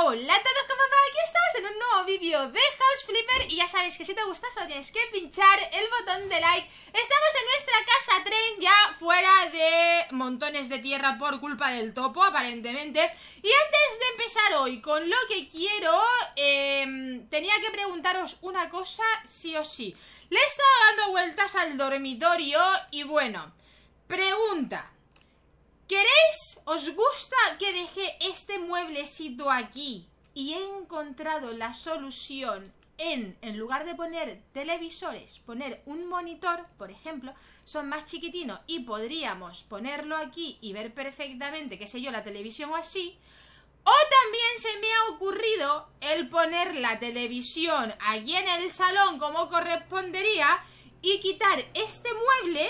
Hola a todos, ¿cómo va? Aquí estamos en un nuevo vídeo de House Flipper Y ya sabéis que si te gustas, solo tienes que pinchar el botón de like Estamos en nuestra casa tren ya fuera de montones de tierra por culpa del topo aparentemente Y antes de empezar hoy con lo que quiero em, Tenía que preguntaros una cosa sí o sí Le he estado dando vueltas al dormitorio y bueno Pregunta ¿Queréis? ¿Os gusta que dejé este mueblecito aquí? Y he encontrado la solución en, en lugar de poner televisores, poner un monitor, por ejemplo, son más chiquitinos y podríamos ponerlo aquí y ver perfectamente, qué sé yo, la televisión o así. O también se me ha ocurrido el poner la televisión aquí en el salón como correspondería y quitar este mueble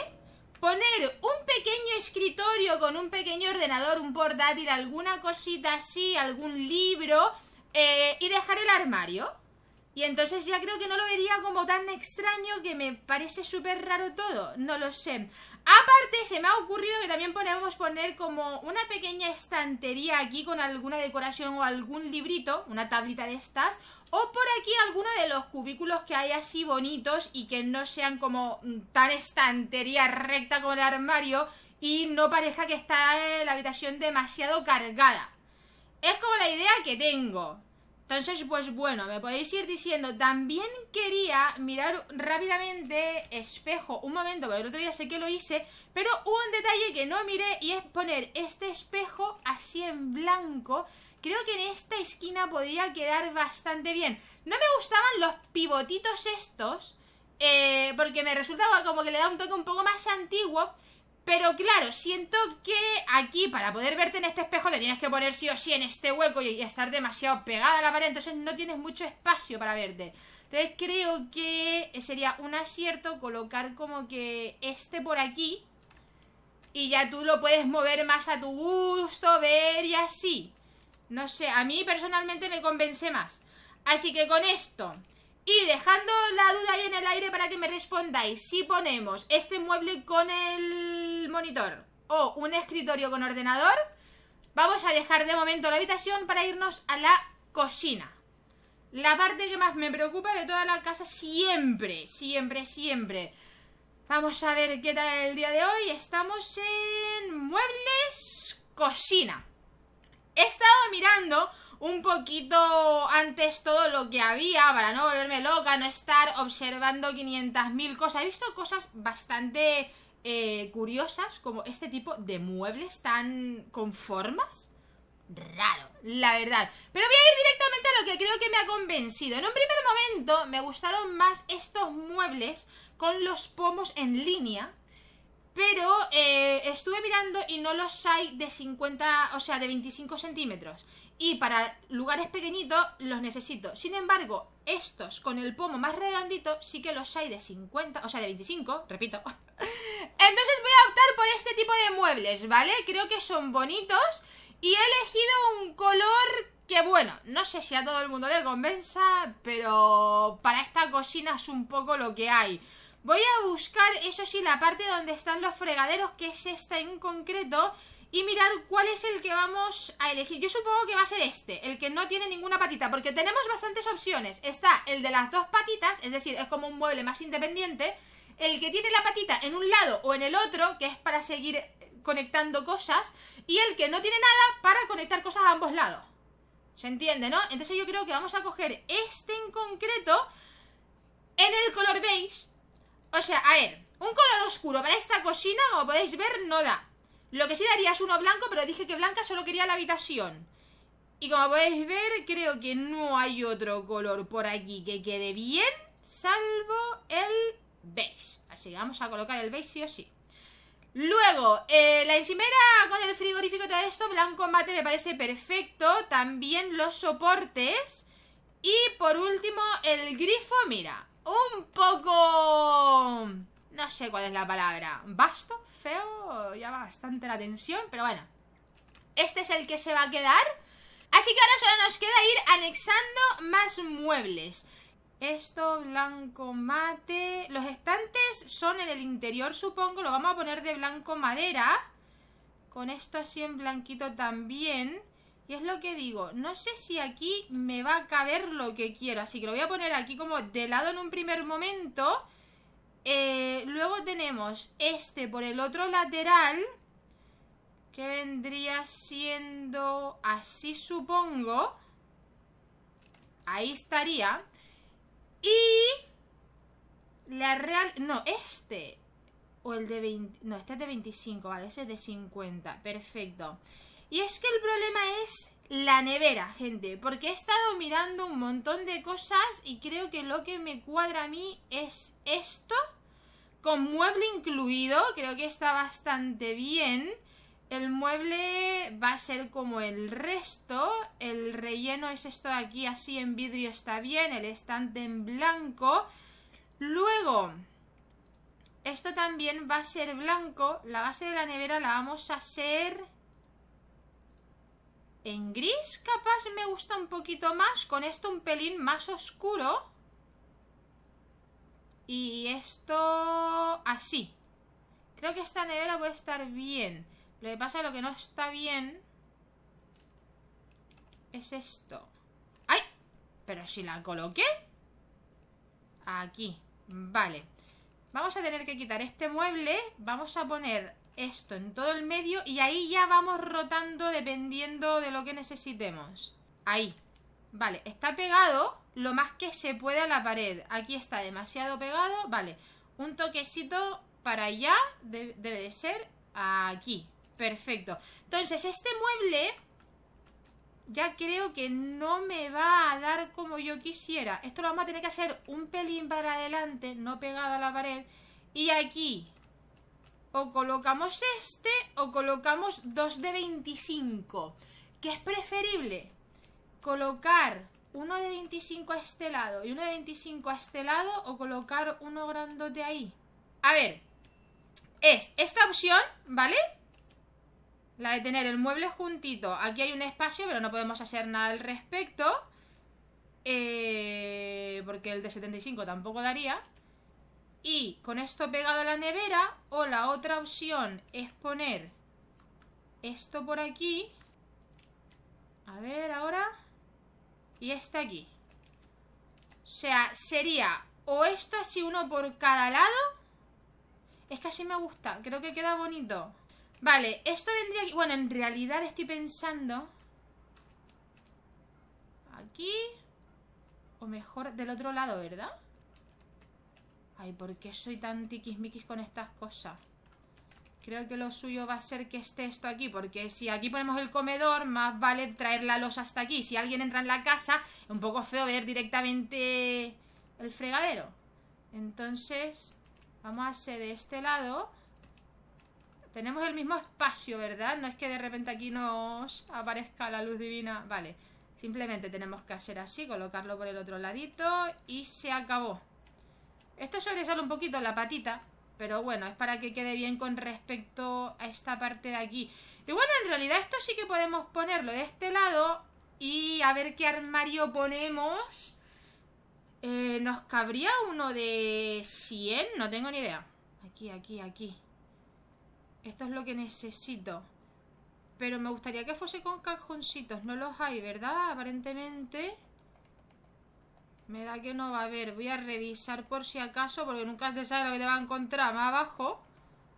poner un pequeño escritorio con un pequeño ordenador, un portátil, alguna cosita así, algún libro eh, y dejar el armario. Y entonces ya creo que no lo vería como tan extraño que me parece súper raro todo, no lo sé. Aparte, se me ha ocurrido que también podemos poner como una pequeña estantería aquí con alguna decoración o algún librito, una tablita de estas, o por aquí alguno de los cubículos que hay así bonitos y que no sean como mm, tan estantería recta como el armario y no parezca que está eh, la habitación demasiado cargada. Es como la idea que tengo. Entonces, pues bueno, me podéis ir diciendo. También quería mirar rápidamente espejo. Un momento, porque el otro día sé que lo hice. Pero hubo un detalle que no miré y es poner este espejo así en blanco. Creo que en esta esquina podía quedar bastante bien. No me gustaban los pivotitos estos. Eh, porque me resultaba como que le da un toque un poco más antiguo. Pero claro, siento que aquí para poder verte en este espejo te tienes que poner sí o sí en este hueco y estar demasiado pegada a la pared, entonces no tienes mucho espacio para verte. Entonces creo que sería un acierto colocar como que este por aquí y ya tú lo puedes mover más a tu gusto, ver y así. No sé, a mí personalmente me convence más. Así que con esto y dejando la duda ahí en el aire para que me respondáis, si ponemos este mueble con el monitor o un escritorio con ordenador, vamos a dejar de momento la habitación para irnos a la cocina. La parte que más me preocupa de toda la casa siempre, siempre, siempre. Vamos a ver qué tal el día de hoy. Estamos en muebles cocina. He estado mirando un poquito antes todo lo que había para no volverme loca, no estar observando 500.000 cosas. He visto cosas bastante eh, curiosas, como este tipo de muebles tan con formas. Raro, la verdad. Pero voy a ir directamente a lo que creo que me ha convencido. En un primer momento me gustaron más estos muebles con los pomos en línea. Pero eh, estuve mirando y no los hay de 50, o sea, de 25 centímetros. Y para lugares pequeñitos los necesito. Sin embargo, estos con el pomo más redondito sí que los hay de 50, o sea, de 25, repito. Entonces voy a optar por este tipo de muebles, ¿vale? Creo que son bonitos y he elegido un color que, bueno, no sé si a todo el mundo le convenza, pero para esta cocina es un poco lo que hay. Voy a buscar, eso sí, la parte donde están los fregaderos, que es esta en concreto y mirar cuál es el que vamos a elegir. Yo supongo que va a ser este, el que no tiene ninguna patita, porque tenemos bastantes opciones. Está el de las dos patitas, es decir, es como un mueble más independiente. El que tiene la patita en un lado o en el otro, que es para seguir conectando cosas. Y el que no tiene nada para conectar cosas a ambos lados. ¿Se entiende, no? Entonces yo creo que vamos a coger este en concreto en el color beige. O sea, a ver, un color oscuro para esta cocina, como podéis ver, no da. Lo que sí daría es uno blanco, pero dije que blanca solo quería la habitación. Y como podéis ver, creo que no hay otro color por aquí que quede bien, salvo el beige. Así que vamos a colocar el beige sí o sí. Luego, eh, la encimera con el frigorífico y todo esto, blanco mate me parece perfecto. También los soportes. Y por último, el grifo, mira, un poco no sé cuál es la palabra. Basto, feo, ya bastante la tensión, pero bueno. Este es el que se va a quedar. Así que ahora solo nos queda ir anexando más muebles. Esto, blanco mate... Los estantes son en el interior, supongo. Lo vamos a poner de blanco madera. Con esto así en blanquito también. Y es lo que digo, no sé si aquí me va a caber lo que quiero. Así que lo voy a poner aquí como de lado en un primer momento... Eh, luego tenemos este por el otro lateral, que vendría siendo así, supongo. Ahí estaría. Y la real... No, este. O el de 20... No, este es de 25, vale, ese es de 50. Perfecto. Y es que el problema es la nevera, gente, porque he estado mirando un montón de cosas y creo que lo que me cuadra a mí es esto, con mueble incluido, creo que está bastante bien. El mueble va a ser como el resto, el relleno es esto de aquí así en vidrio está bien, el estante en blanco. Luego, esto también va a ser blanco, la base de la nevera la vamos a hacer en gris capaz me gusta un poquito más, con esto un pelín más oscuro. Y esto así. Creo que esta nevera puede estar bien. Lo que pasa, lo que no está bien es esto. ¡Ay! Pero si la coloqué. Aquí. Vale. Vamos a tener que quitar este mueble. Vamos a poner esto en todo el medio y ahí ya vamos rotando dependiendo de lo que necesitemos. Ahí. Vale, está pegado lo más que se pueda a la pared. Aquí está demasiado pegado. Vale, un toquecito para allá debe de ser aquí. Perfecto. Entonces, este mueble ya creo que no me va a dar como yo quisiera. Esto lo vamos a tener que hacer un pelín para adelante, no pegado a la pared. Y aquí o colocamos este o colocamos dos de 25. Que es preferible? Colocar uno de 25 a este lado y uno de 25 a este lado o colocar uno grandote ahí. A ver, es esta opción, ¿vale? La de tener el mueble juntito. Aquí hay un espacio, pero no podemos hacer nada al respecto. Eh, porque el de 75 tampoco daría. Y con esto pegado a la nevera, o la otra opción es poner esto por aquí. A ver, ahora. Y este aquí. O sea, sería o esto así uno por cada lado. Es que así me gusta, creo que queda bonito. Vale, esto vendría aquí. Bueno, en realidad estoy pensando... Aquí... O mejor del otro lado, ¿verdad? Ay, ¿por qué soy tan tiquismiquis con estas cosas? Creo que lo suyo va a ser que esté esto aquí, porque si aquí ponemos el comedor, más vale traer la losa hasta aquí. Si alguien entra en la casa, es un poco feo ver directamente el fregadero. Entonces, vamos a hacer de este lado. Tenemos el mismo espacio, ¿verdad? No es que de repente aquí nos aparezca la luz divina. Vale, simplemente tenemos que hacer así, colocarlo por el otro ladito y se acabó. Esto suele un poquito la patita, pero bueno, es para que quede bien con respecto a esta parte de aquí. Y bueno, en realidad esto sí que podemos ponerlo de este lado y a ver qué armario ponemos. Eh, ¿Nos cabría uno de 100? No tengo ni idea. Aquí, aquí, aquí. Esto es lo que necesito. Pero me gustaría que fuese con cajoncitos. No los hay, ¿verdad? Aparentemente... Me da que no va a haber. Voy a revisar por si acaso, porque nunca se sabe lo que te va a encontrar más abajo.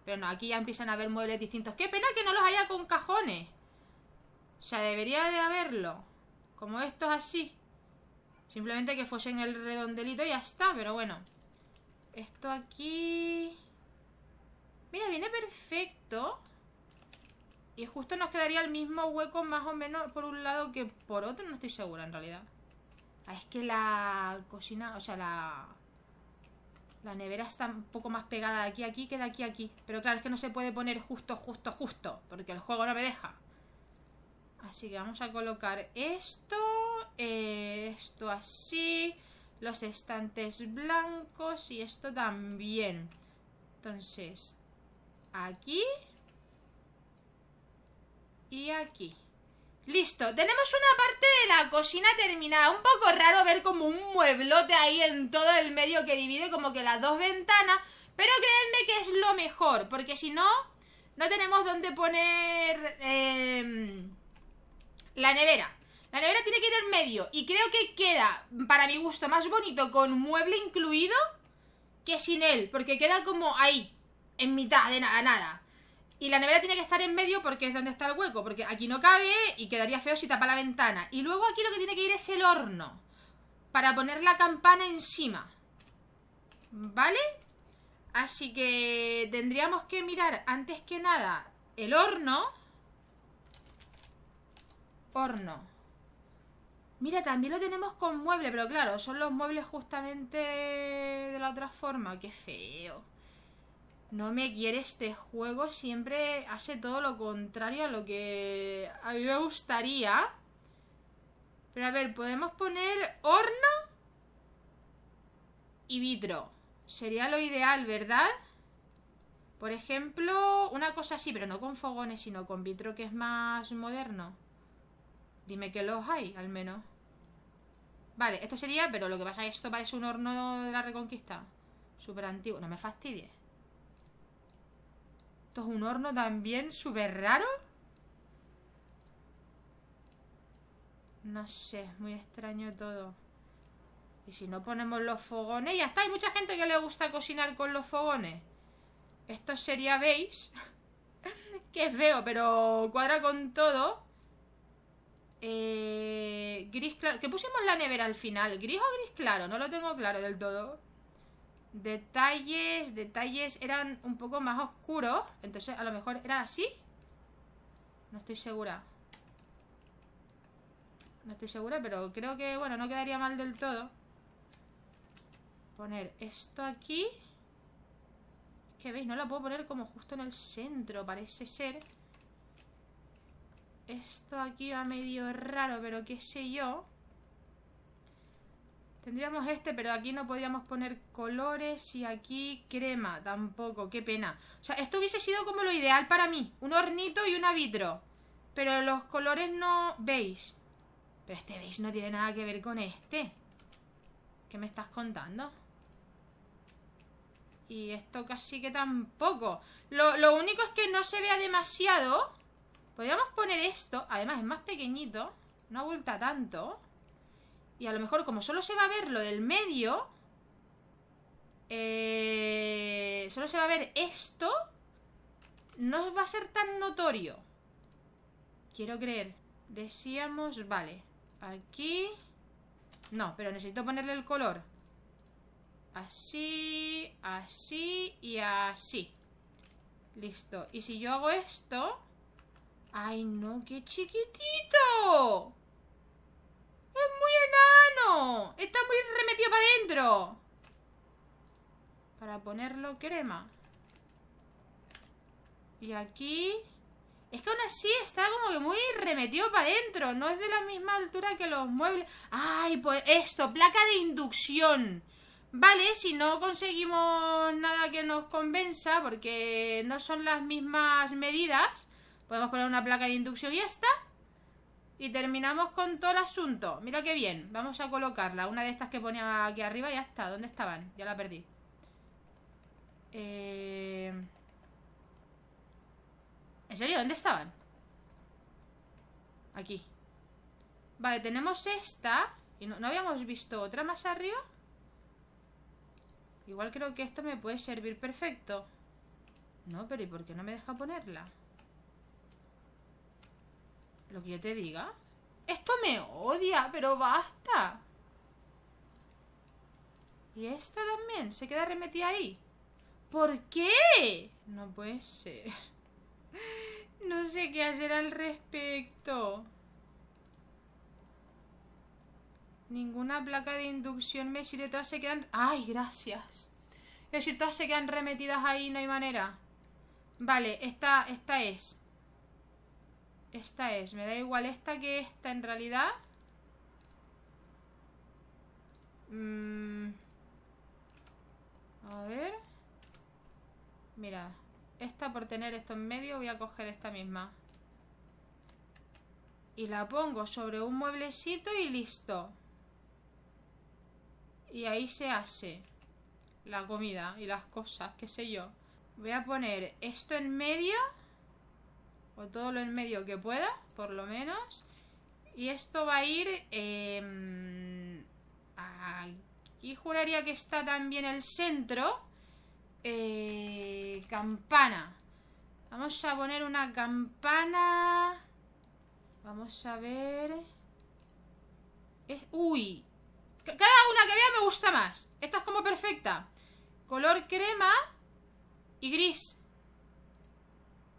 Pero no, aquí ya empiezan a haber muebles distintos. ¡Qué pena que no los haya con cajones! O sea, debería de haberlo. Como estos así. Simplemente que fuesen el redondelito y ya está, pero bueno. Esto aquí... Mira, viene perfecto. Y justo nos quedaría el mismo hueco más o menos por un lado que por otro. No estoy segura, en realidad. Ah, es que la cocina, o sea, la, la nevera está un poco más pegada de aquí a aquí que de aquí a aquí. Pero claro, es que no se puede poner justo, justo, justo. Porque el juego no me deja. Así que vamos a colocar esto. esto así. Los estantes blancos. Y esto también. Entonces, aquí. Y aquí. Listo, tenemos una parte de la cocina terminada Un poco raro ver como un mueblote ahí en todo el medio que divide como que las dos ventanas Pero créanme que es lo mejor, porque si no, no tenemos dónde poner em, la nevera La nevera tiene que ir en medio y creo que queda, para mi gusto, más bonito con mueble incluido que sin él Porque queda como ahí, en mitad de nada, nada y la nevera tiene que estar en medio porque es donde está el hueco, porque aquí no cabe y quedaría feo si tapa la ventana. Y luego aquí lo que tiene que ir es el horno, para poner la campana encima. ¿Vale? Así que tendríamos que mirar antes que nada el horno. Horno. Mira, también lo tenemos con mueble, pero claro, son los muebles justamente de la otra forma. ¡Qué feo! no me quiere este juego, siempre hace todo lo contrario a lo que a mí me gustaría. Pero a ver, podemos poner horno y vitro. Sería lo ideal, ¿verdad? Por ejemplo, una cosa así, pero no con fogones, sino con vitro que es más moderno. Dime que los hay, al menos. Vale, esto sería, pero lo que pasa es que esto parece un horno de la Reconquista. Súper antiguo. No me fastidies. Esto es un horno también súper raro. No sé, muy extraño todo. Y si no ponemos los fogones, ya está. Hay mucha gente que le gusta cocinar con los fogones. Esto sería veis que veo, pero cuadra con todo. Eh, gris claro. ¿Qué pusimos la nevera al final? ¿Gris o gris claro? No lo tengo claro del todo. Detalles, detalles eran un poco más oscuros. Entonces a lo mejor era así. No estoy segura. No estoy segura, pero creo que, bueno, no quedaría mal del todo. Poner esto aquí. Que veis, no lo puedo poner como justo en el centro, parece ser. Esto aquí va medio raro, pero qué sé yo. Tendríamos este, pero aquí no podríamos poner colores y aquí crema tampoco, qué pena. O sea, esto hubiese sido como lo ideal para mí, un hornito y un vitro. Pero los colores no veis. Pero este veis no tiene nada que ver con este. ¿Qué me estás contando? Y esto casi que tampoco. Lo, único es que no se vea demasiado. Podríamos poner esto, además es más pequeñito, no abulta tanto. Y a lo mejor, como solo se va a ver lo del medio, eh, solo se va a ver esto, no va a ser tan notorio. Quiero creer. Decíamos, vale, aquí... No, pero necesito ponerle el color. Así, así y así. Listo. Y si yo hago esto... ¡Ay, no! ¡Qué chiquitito! Para ponerlo crema. Y aquí... Es que aún así está como que muy remetido para adentro. No es de la misma altura que los muebles. ¡Ay! Pues esto, placa de inducción. Vale, si no conseguimos nada que nos convenza, porque no son las mismas medidas, podemos poner una placa de inducción y ya está. Y terminamos con todo el asunto. Mira qué bien. Vamos a colocarla. Una de estas que ponía aquí arriba ya está. ¿Dónde estaban? Ya la perdí. Eh, ¿En serio? ¿Dónde estaban? Aquí. Vale, tenemos esta. ¿Y no, habíamos visto otra más arriba? Igual creo que esto me puede servir perfecto. No, pero ¿y por qué no me deja ponerla? ¿Lo que yo te diga? Esto me odia, pero basta. ¿Y esta también? ¿Se queda remetida ahí? ¿Por qué? No puede ser. No sé qué hacer al respecto. Ninguna placa de inducción me sirve. Todas se quedan... ¡Ay, gracias! Es decir, todas se quedan remetidas ahí. No hay manera. Vale, esta, esta es. Esta es, me da igual esta que esta en realidad mm. A ver Mira, esta por tener esto en medio voy a coger esta misma Y la pongo sobre un mueblecito y listo Y ahí se hace La comida y las cosas, qué sé yo Voy a poner esto en medio o todo lo en medio que pueda, por lo menos. Y esto va a ir... Em, aquí juraría que está también el centro. Eh, campana. Vamos a poner una campana. Vamos a ver... uy. Cada una que vea me gusta más. Esta es como perfecta. Color crema y gris.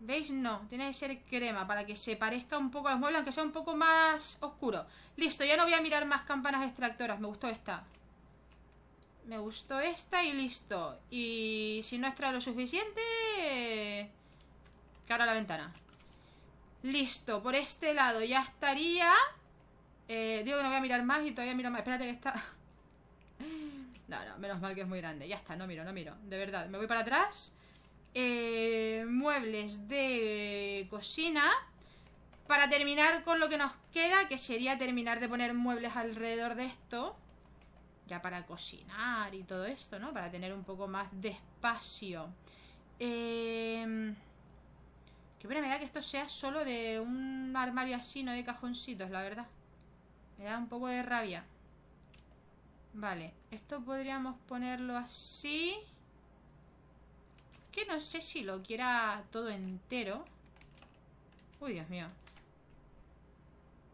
¿Veis? No, tiene que ser crema para que se parezca un poco al mueble, aunque sea un poco más oscuro. Listo, ya no voy a mirar más campanas extractoras, me gustó esta. Me gustó esta y listo. Y si no extrae lo suficiente, cara a la ventana. Listo, por este lado ya estaría... Eh, digo que no voy a mirar más y todavía miro más. Espérate que está... No, no, menos mal que es muy grande. Ya está, no miro, no miro. De verdad, me voy para atrás eh, muebles de cocina para terminar con lo que nos queda, que sería terminar de poner muebles alrededor de esto, ya para cocinar y todo esto, ¿no? Para tener un poco más de espacio. Eh... Qué pena me da que esto sea solo de un armario así, no de cajoncitos, la verdad. Me da un poco de rabia. Vale, esto podríamos ponerlo así que no sé si lo quiera todo entero. Uy, Dios mío.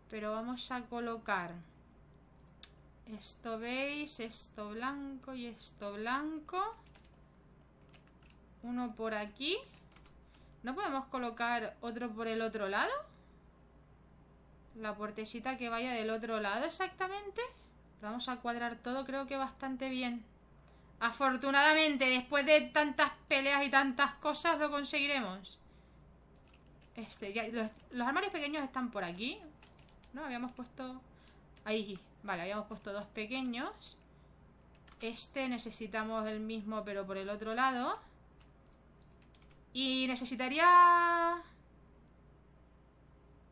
Pero vamos a colocar esto veis, esto blanco y esto blanco. Uno por aquí. ¿No podemos colocar otro por el otro lado? La puertecita que vaya del otro lado exactamente. vamos a cuadrar todo, creo que bastante bien. Afortunadamente, después de tantas peleas y tantas cosas, lo conseguiremos. Este, los, armarios pequeños están por aquí. ¿No? Habíamos puesto... Ahí, vale, habíamos puesto dos pequeños. Este necesitamos el mismo, pero por el otro lado. Y necesitaría...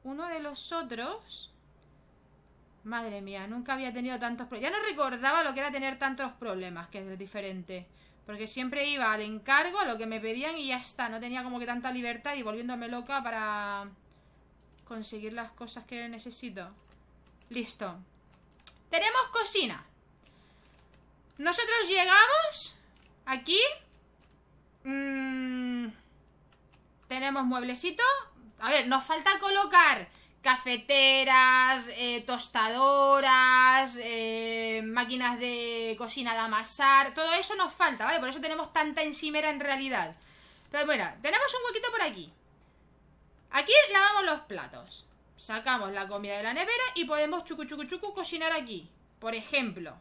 Uno de los otros... Madre mía, nunca había tenido tantos problemas. Ya no recordaba lo que era tener tantos problemas, que es diferente. Porque siempre iba al encargo, a lo que me pedían y ya está. No tenía como que tanta libertad y volviéndome loca para conseguir las cosas que necesito. Listo. Tenemos cocina. Nosotros llegamos aquí. Mm, tenemos mueblecito. A ver, nos falta colocar cafeteras, eh, tostadoras, eh, máquinas de cocina de amasar, todo eso nos falta, ¿vale? Por eso tenemos tanta encimera en realidad. Pero bueno, tenemos un huequito por aquí. Aquí lavamos los platos. Sacamos la comida de la nevera y podemos chucu chucu chucu cocinar aquí, por ejemplo.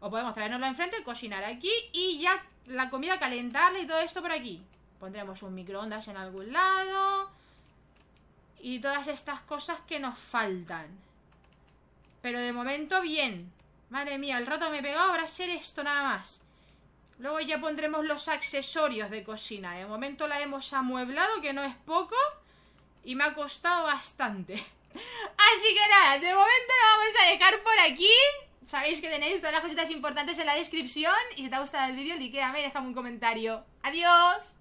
O podemos traernoslo enfrente, cocinar aquí y ya la comida calentarla y todo esto por aquí. Pondremos un microondas en algún lado y todas estas cosas que nos faltan Pero de momento bien Madre mía, el rato me he pegado ahora ser esto nada más Luego ya pondremos los accesorios de cocina De momento la hemos amueblado, que no es poco Y me ha costado bastante Así que nada, de momento la vamos a dejar por aquí Sabéis que tenéis todas las cositas importantes en la descripción Y si te ha gustado el vídeo, liquéame y déjame un comentario ¡Adiós!